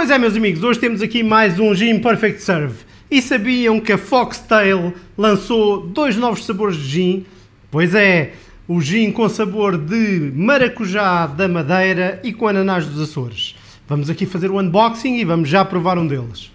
Pois é, meus amigos, hoje temos aqui mais um gin Perfect Serve. E sabiam que a Foxtail lançou dois novos sabores de gin? Pois é, o gin com sabor de maracujá da Madeira e com ananás dos Açores. Vamos aqui fazer o unboxing e vamos já provar um deles.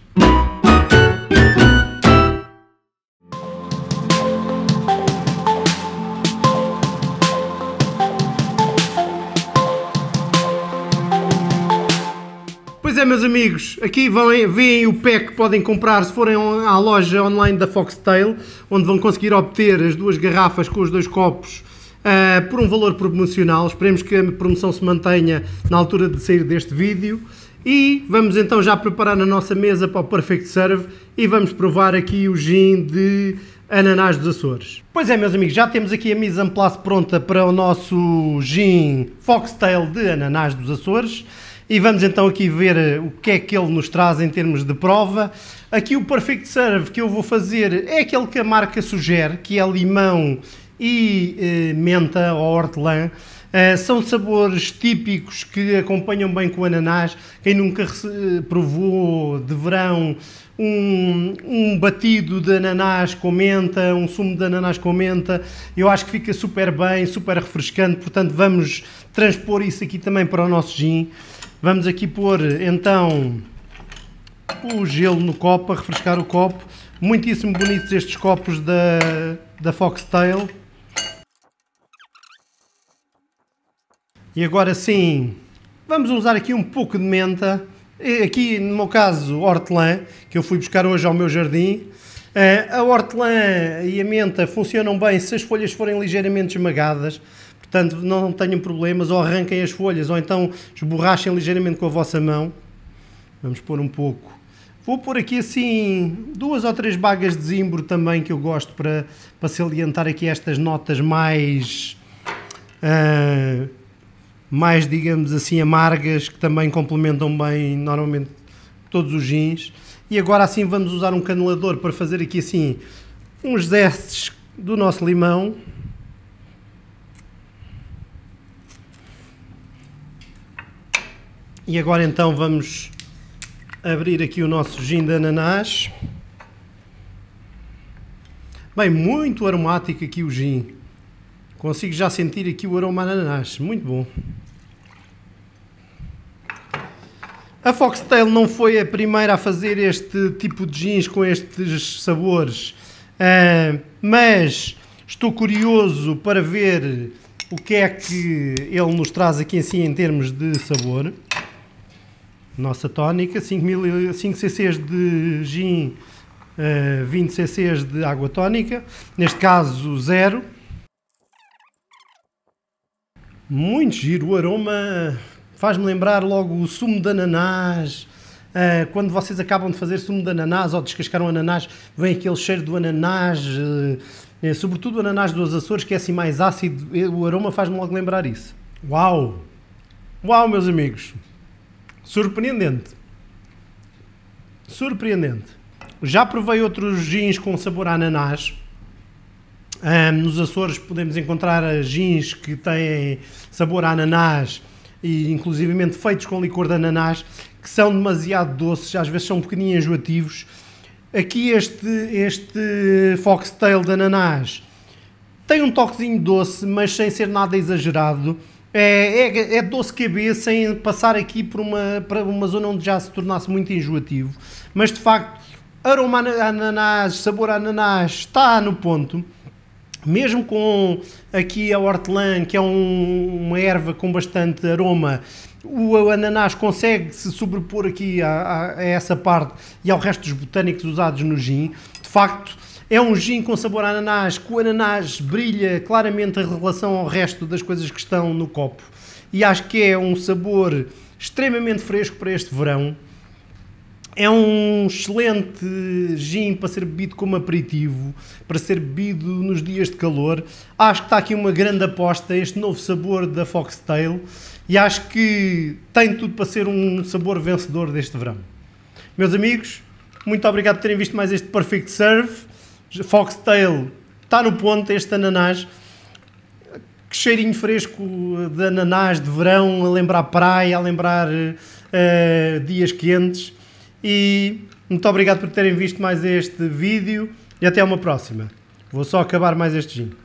Pois é, meus amigos, aqui vão, veem o pack que podem comprar se forem à loja online da Foxtail, onde vão conseguir obter as duas garrafas com os dois copos uh, por um valor promocional. Esperemos que a promoção se mantenha na altura de sair deste vídeo. E vamos então já preparar a nossa mesa para o Perfect Serve e vamos provar aqui o gin de ananás dos Açores. Pois é, meus amigos, já temos aqui a mise en place pronta para o nosso gin Foxtail de ananás dos Açores. E vamos então aqui ver eh, o que é que ele nos traz em termos de prova. Aqui o perfect serve que eu vou fazer é aquele que a marca sugere, que é limão e eh, menta ou hortelã. Eh, são sabores típicos que acompanham bem com o ananás. Quem nunca eh, provou de verão um, um, batido de ananás com menta, um sumo de ananás com menta, eu acho que fica super bem, super refrescante. Portanto, vamos transpor isso aqui também para o nosso gin. Vamos aqui pôr então o gelo no copo, a refrescar o copo. Muitíssimo bonitos estes copos da, da Foxtail. E agora sim, vamos usar aqui um pouco de menta. Aqui, no meu caso, hortelã, que eu fui buscar hoje ao meu jardim. Eh, a hortelã e a menta funcionam bem se as folhas forem ligeiramente esmagadas, Portanto, não tenham problemas, ou arranquem as folhas, ou então esborrachem ligeiramente com a vossa mão. Vamos pôr um pouco. Vou pôr aqui assim duas ou três bagas de zimbro também que eu gosto para, para salientar aqui estas notas mais. Uh, mais, digamos assim, amargas, que também complementam bem normalmente todos os gins. E agora assim vamos usar um canelador para fazer aqui assim uns zestes do nosso limão. E agora então vamos abrir aqui o nosso gin de ananás. Bem, muito aromático aqui o gin. Consigo já sentir aqui o aroma ananás, muito bom. A Foxtail não foi a primeira a fazer este tipo de gins com estes sabores, uh, mas estou curioso para ver o que é que ele nos traz aqui em si em termos de sabor nossa tónica, 5, mil, cc's de gin, uh, eh, 20 cc's de água tónica, neste caso zero. Muito giro, o aroma faz-me lembrar logo o sumo de ananás. Uh, quando vocês acabam de fazer sumo de ananás ou descascaram ananás, vem aquele cheiro do ananás, uh, sobretudo o ananás dos Açores, que é assim mais ácido, o aroma faz-me logo lembrar isso. Uau! Uau, meus amigos! Surpreendente. Surpreendente. Já provei outros gins com sabor a ananás. Um, nos Açores podemos encontrar gins que têm sabor a ananás e inclusivamente feitos com licor de ananás, que são demasiado doces, às vezes são um bocadinho enjoativos. Aqui este, este foxtail de ananás tem um toquezinho doce, mas sem ser nada exagerado. É, é, é doce cabeça, sem passar aqui por uma, para uma zona onde já se tornasse muito enjoativo. Mas de facto, aroma ananás, sabor ananás está no ponto. Mesmo com aqui a hortelã, que é um, uma erva com bastante aroma, o ananás consegue se sobrepor aqui a, a, a essa parte e ao resto dos botânicos usados no gin. De facto, é um gin com sabor a ananás, que o ananás brilha claramente em relação ao resto das coisas que estão no copo. E acho que é um sabor extremamente fresco para este verão. É um excelente gin para ser bebido como aperitivo, para ser bebido nos dias de calor. Acho que está aqui uma grande aposta, este novo sabor da Foxtail, e acho que tem tudo para ser um sabor vencedor deste verão. Meus amigos, muito obrigado por terem visto mais este Perfect Serve. Foxtail está no ponto, este ananás. Que cheirinho fresco de ananás de verão, a lembrar praia, a lembrar uh, dias quentes. E muito obrigado por terem visto mais este vídeo e até uma próxima. Vou só acabar mais este gin.